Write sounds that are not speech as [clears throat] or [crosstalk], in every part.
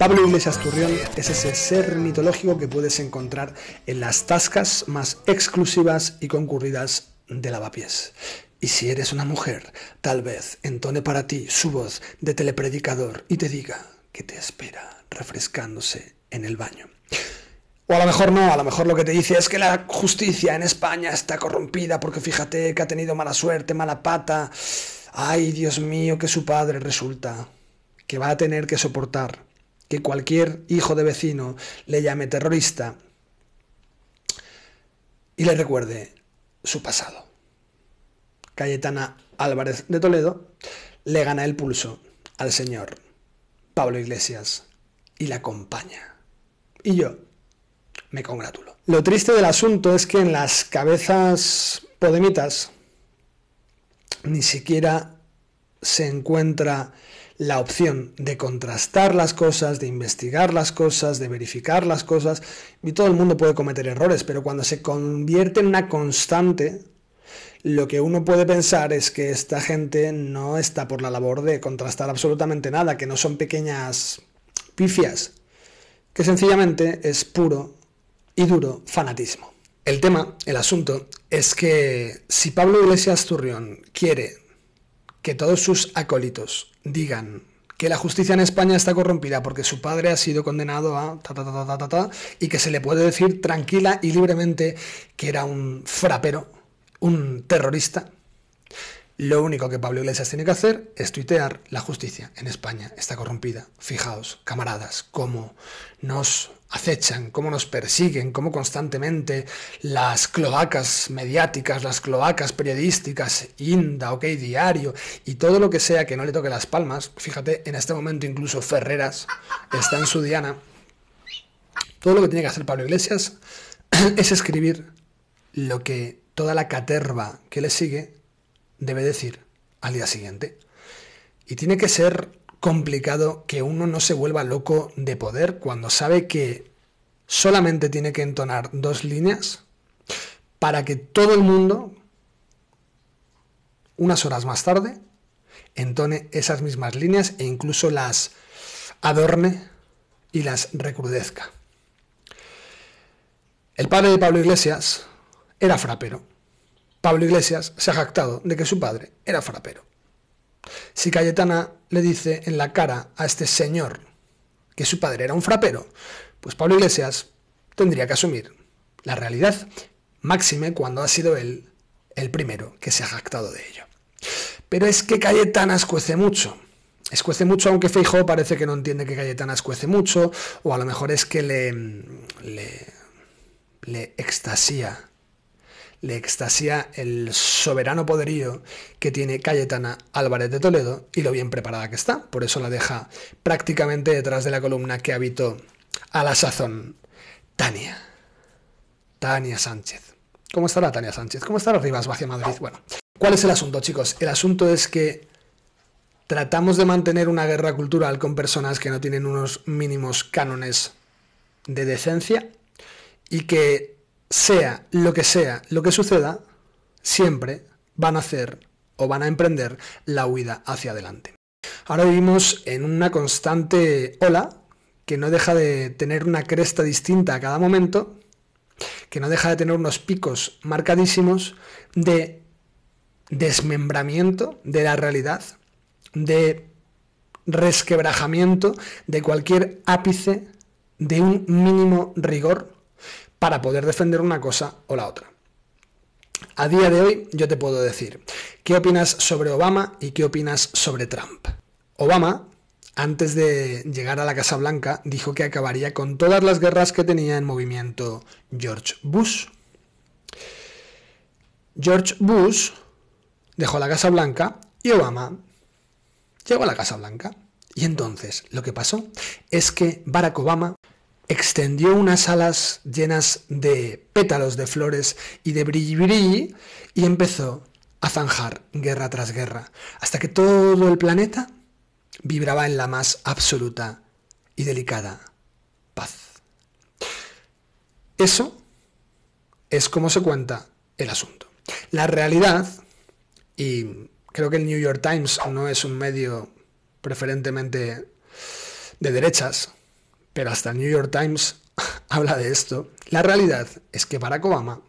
Pablo Iglesias Turrión es ese ser mitológico que puedes encontrar en las tascas más exclusivas y concurridas de lavapiés. Y si eres una mujer, tal vez entone para ti su voz de telepredicador y te diga que te espera refrescándose en el baño. O a lo mejor no, a lo mejor lo que te dice es que la justicia en España está corrompida porque fíjate que ha tenido mala suerte, mala pata. Ay, Dios mío, que su padre resulta que va a tener que soportar que cualquier hijo de vecino le llame terrorista y le recuerde su pasado. Cayetana Álvarez de Toledo le gana el pulso al señor Pablo Iglesias y la acompaña. Y yo me congratulo. Lo triste del asunto es que en las cabezas podemitas ni siquiera se encuentra la opción de contrastar las cosas, de investigar las cosas, de verificar las cosas, y todo el mundo puede cometer errores, pero cuando se convierte en una constante, lo que uno puede pensar es que esta gente no está por la labor de contrastar absolutamente nada, que no son pequeñas pifias, que sencillamente es puro y duro fanatismo. El tema, el asunto, es que si Pablo Iglesias Turrión quiere que todos sus acólitos digan que la justicia en España está corrompida porque su padre ha sido condenado a ta ta ta ta ta y que se le puede decir tranquila y libremente que era un frapero, un terrorista. Lo único que Pablo Iglesias tiene que hacer es tuitear la justicia en España está corrompida. Fijaos, camaradas, cómo nos acechan, cómo nos persiguen, cómo constantemente las cloacas mediáticas, las cloacas periodísticas, Inda, OK Diario y todo lo que sea que no le toque las palmas, fíjate, en este momento incluso Ferreras está en su diana, todo lo que tiene que hacer Pablo Iglesias [clears throat] es escribir lo que toda la caterva que le sigue debe decir al día siguiente. Y tiene que ser complicado que uno no se vuelva loco de poder cuando sabe que solamente tiene que entonar dos líneas para que todo el mundo, unas horas más tarde, entone esas mismas líneas e incluso las adorne y las recrudezca. El padre de Pablo Iglesias era frapero Pablo Iglesias se ha jactado de que su padre era frapero. Si Cayetana le dice en la cara a este señor que su padre era un frapero, pues Pablo Iglesias tendría que asumir la realidad, máxime cuando ha sido él el primero que se ha jactado de ello. Pero es que Cayetana escuece mucho. Escuece mucho, aunque Feijo parece que no entiende que Cayetana escuece mucho, o a lo mejor es que le, le, le extasía le extasia el soberano poderío que tiene Cayetana Álvarez de Toledo y lo bien preparada que está. Por eso la deja prácticamente detrás de la columna que habitó a la sazón Tania. Tania Sánchez. ¿Cómo estará Tania Sánchez? ¿Cómo estará Rivas hacia Madrid? Bueno, ¿cuál es el asunto, chicos? El asunto es que tratamos de mantener una guerra cultural con personas que no tienen unos mínimos cánones de decencia y que sea lo que sea, lo que suceda, siempre van a hacer o van a emprender la huida hacia adelante. Ahora vivimos en una constante ola que no deja de tener una cresta distinta a cada momento, que no deja de tener unos picos marcadísimos de desmembramiento de la realidad, de resquebrajamiento de cualquier ápice de un mínimo rigor para poder defender una cosa o la otra. A día de hoy yo te puedo decir, ¿qué opinas sobre Obama y qué opinas sobre Trump? Obama, antes de llegar a la Casa Blanca, dijo que acabaría con todas las guerras que tenía en movimiento George Bush. George Bush dejó la Casa Blanca y Obama llegó a la Casa Blanca. Y entonces lo que pasó es que Barack Obama extendió unas alas llenas de pétalos de flores y de brilli y empezó a zanjar guerra tras guerra, hasta que todo el planeta vibraba en la más absoluta y delicada paz. Eso es como se cuenta el asunto. La realidad, y creo que el New York Times no es un medio preferentemente de derechas, pero hasta el New York Times [laughs] habla de esto, la realidad es que Barack Obama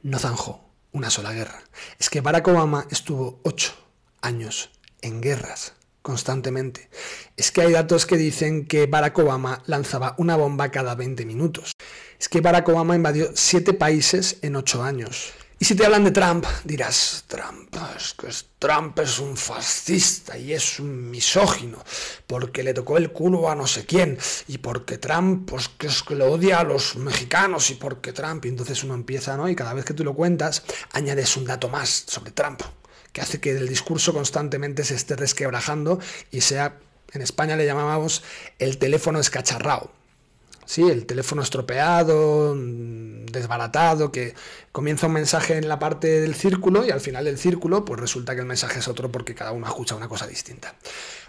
no zanjó una sola guerra. Es que Barack Obama estuvo ocho años en guerras constantemente. Es que hay datos que dicen que Barack Obama lanzaba una bomba cada 20 minutos. Es que Barack Obama invadió siete países en ocho años. Y si te hablan de Trump, dirás, Trump, es que Trump es un fascista y es un misógino, porque le tocó el culo a no sé quién, y porque Trump, pues que es que lo odia a los mexicanos, y porque Trump, y entonces uno empieza, ¿no? Y cada vez que tú lo cuentas, añades un dato más sobre Trump, que hace que el discurso constantemente se esté resquebrajando y sea, en España le llamábamos el teléfono escacharrao Sí, el teléfono estropeado, mm, desbaratado, que comienza un mensaje en la parte del círculo y al final del círculo, pues resulta que el mensaje es otro porque cada uno escucha una cosa distinta.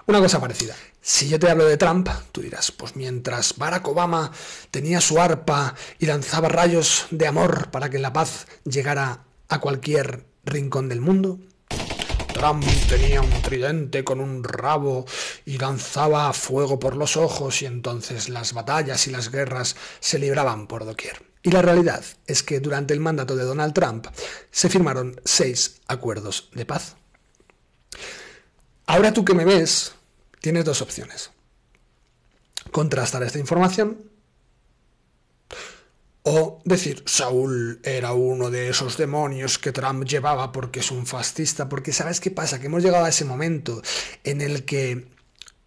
Una cosa parecida. Si yo te hablo de Trump, tú dirás, pues mientras Barack Obama tenía su arpa y lanzaba rayos de amor para que la paz llegara a cualquier rincón del mundo, Trump tenía un tridente con un rabo y lanzaba fuego por los ojos y entonces las batallas y las guerras se libraban por doquier. Y la realidad es que durante el mandato de Donald Trump se firmaron seis acuerdos de paz. Ahora tú que me ves, tienes dos opciones. Contrastar esta información o decir, Saúl era uno de esos demonios que Trump llevaba porque es un fascista, porque sabes qué pasa, que hemos llegado a ese momento en el que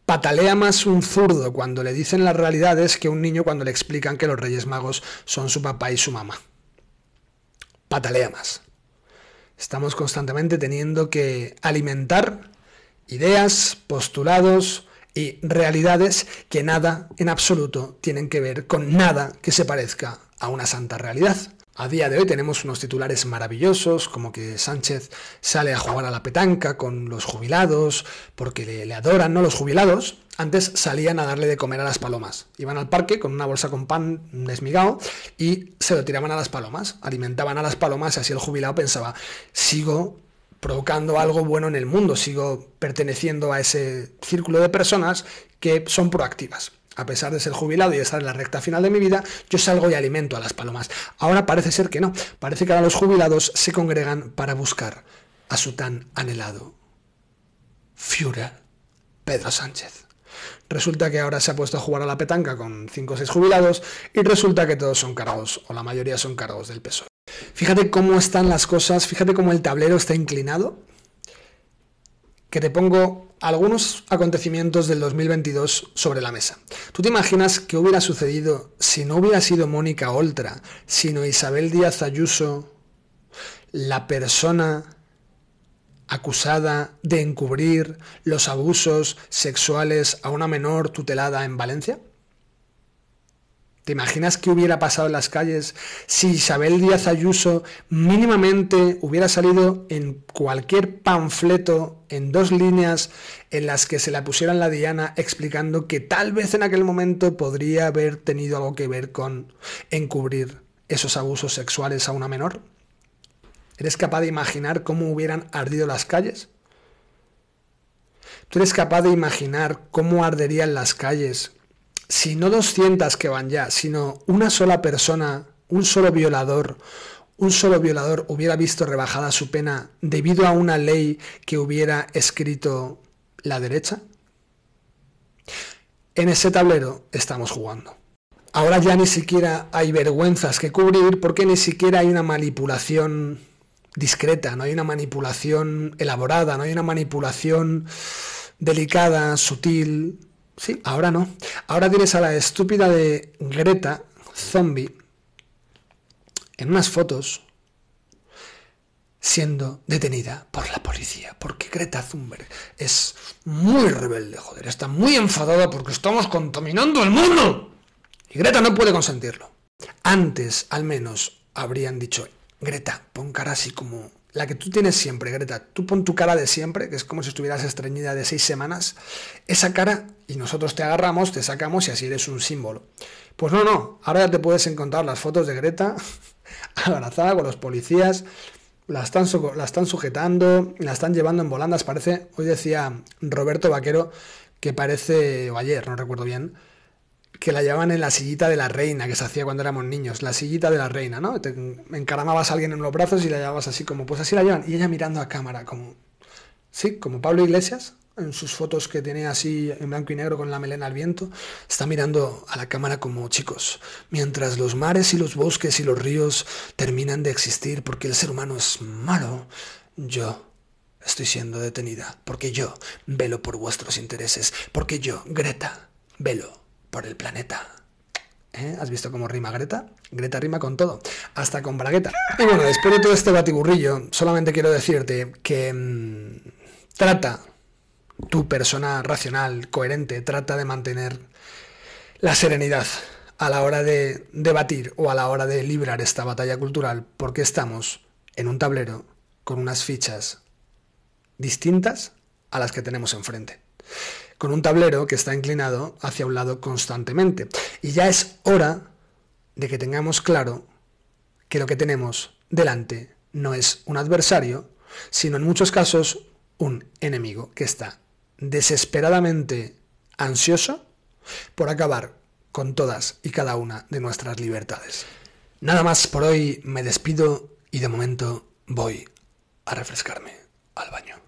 Patalea más un zurdo cuando le dicen las realidades que un niño cuando le explican que los Reyes Magos son su papá y su mamá. Patalea más. Estamos constantemente teniendo que alimentar ideas, postulados y realidades que nada en absoluto tienen que ver con nada que se parezca a una santa realidad. A día de hoy tenemos unos titulares maravillosos, como que Sánchez sale a jugar a la petanca con los jubilados, porque le, adoran, ¿no? Los jubilados antes salían a darle de comer a las palomas. Iban al parque con una bolsa con pan desmigado y se lo tiraban a las palomas, alimentaban a las palomas y así el jubilado pensaba, sigo provocando algo bueno en el mundo, sigo perteneciendo a ese círculo de personas que son proactivas a pesar de ser jubilado y estar en la recta final de mi vida, yo salgo y alimento a las palomas. Ahora parece ser que no, parece que ahora los jubilados se congregan para buscar a su tan anhelado Führer, Pedro Sánchez. Resulta que ahora se ha puesto a jugar a la petanca con 5 o 6 jubilados y resulta que todos son cargos, o la mayoría son cargos del PSOE. Fíjate cómo están las cosas, fíjate cómo el tablero está inclinado. Que te pongo algunos acontecimientos del 2022 sobre la mesa. ¿Tú te imaginas qué hubiera sucedido si no hubiera sido Mónica Oltra, sino Isabel Díaz Ayuso, la persona acusada de encubrir los abusos sexuales a una menor tutelada en Valencia? ¿Te imaginas qué hubiera pasado en las calles si Isabel Díaz Ayuso mínimamente hubiera salido en cualquier panfleto, en dos líneas, en las que se la pusieran la diana explicando que tal vez en aquel momento podría haber tenido algo que ver con encubrir esos abusos sexuales a una menor? ¿Eres capaz de imaginar cómo hubieran ardido las calles? ¿Tú eres capaz de imaginar cómo arderían las calles si no 200 que van ya, sino una sola persona, un solo violador, un solo violador hubiera visto rebajada su pena debido a una ley que hubiera escrito la derecha? En ese tablero estamos jugando. Ahora ya ni siquiera hay vergüenzas que cubrir porque ni siquiera hay una manipulación discreta, no hay una manipulación elaborada, no hay una manipulación delicada, sutil, Sí, ahora no. Ahora tienes a la estúpida de Greta, zombie, en más fotos siendo detenida por la policía, porque Greta Thunberg es muy rebelde, joder, está muy enfadada porque estamos contaminando el mundo. Y Greta no puede consentirlo. Antes, al menos, habrían dicho, Greta, pon cara así como la que tú tienes siempre, Greta, tú pon tu cara de siempre, que es como si estuvieras estreñida de seis semanas, esa cara y nosotros te agarramos, te sacamos y así eres un símbolo. Pues no, no, ahora ya te puedes encontrar las fotos de Greta [laughs] abrazada con los policías, la están, la están sujetando, la están llevando en volandas, parece, hoy decía Roberto Vaquero, que parece, o ayer, no recuerdo bien, que la llevaban en la sillita de la reina, que se hacía cuando éramos niños, la sillita de la reina, ¿no? Te encaramabas a alguien en los brazos y la llevabas así como, pues así la llevan. Y ella mirando a cámara, como, sí, como Pablo Iglesias, en sus fotos que tiene así en blanco y negro con la melena al viento, está mirando a la cámara como chicos, mientras los mares y los bosques y los ríos terminan de existir porque el ser humano es malo, yo estoy siendo detenida, porque yo velo por vuestros intereses, porque yo, Greta, velo por el planeta. ¿Eh? ¿Has visto cómo rima Greta? Greta rima con todo, hasta con bragueta. Y bueno, después de todo este batiburrillo, solamente quiero decirte que mm, trata, tu persona racional, coherente, trata de mantener la serenidad a la hora de debatir o a la hora de librar esta batalla cultural, porque estamos en un tablero con unas fichas distintas a las que tenemos enfrente con un tablero que está inclinado hacia un lado constantemente. Y ya es hora de que tengamos claro que lo que tenemos delante no es un adversario, sino en muchos casos un enemigo que está desesperadamente ansioso por acabar con todas y cada una de nuestras libertades. Nada más por hoy, me despido y de momento voy a refrescarme al baño.